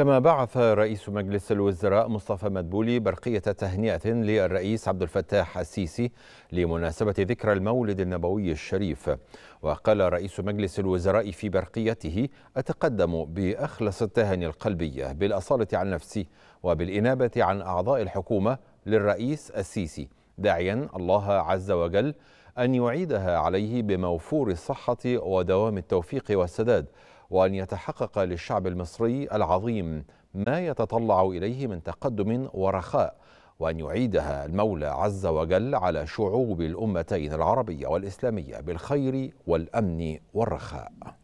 كما بعث رئيس مجلس الوزراء مصطفى مدبولي برقية تهنئة للرئيس عبد الفتاح السيسي لمناسبة ذكرى المولد النبوي الشريف وقال رئيس مجلس الوزراء في برقيته أتقدم بأخلص التهاني القلبية بالأصالة عن نفسي وبالإنابة عن أعضاء الحكومة للرئيس السيسي داعيا الله عز وجل أن يعيدها عليه بموفور الصحة ودوام التوفيق والسداد وأن يتحقق للشعب المصري العظيم ما يتطلع إليه من تقدم ورخاء وأن يعيدها المولى عز وجل على شعوب الأمتين العربية والإسلامية بالخير والأمن والرخاء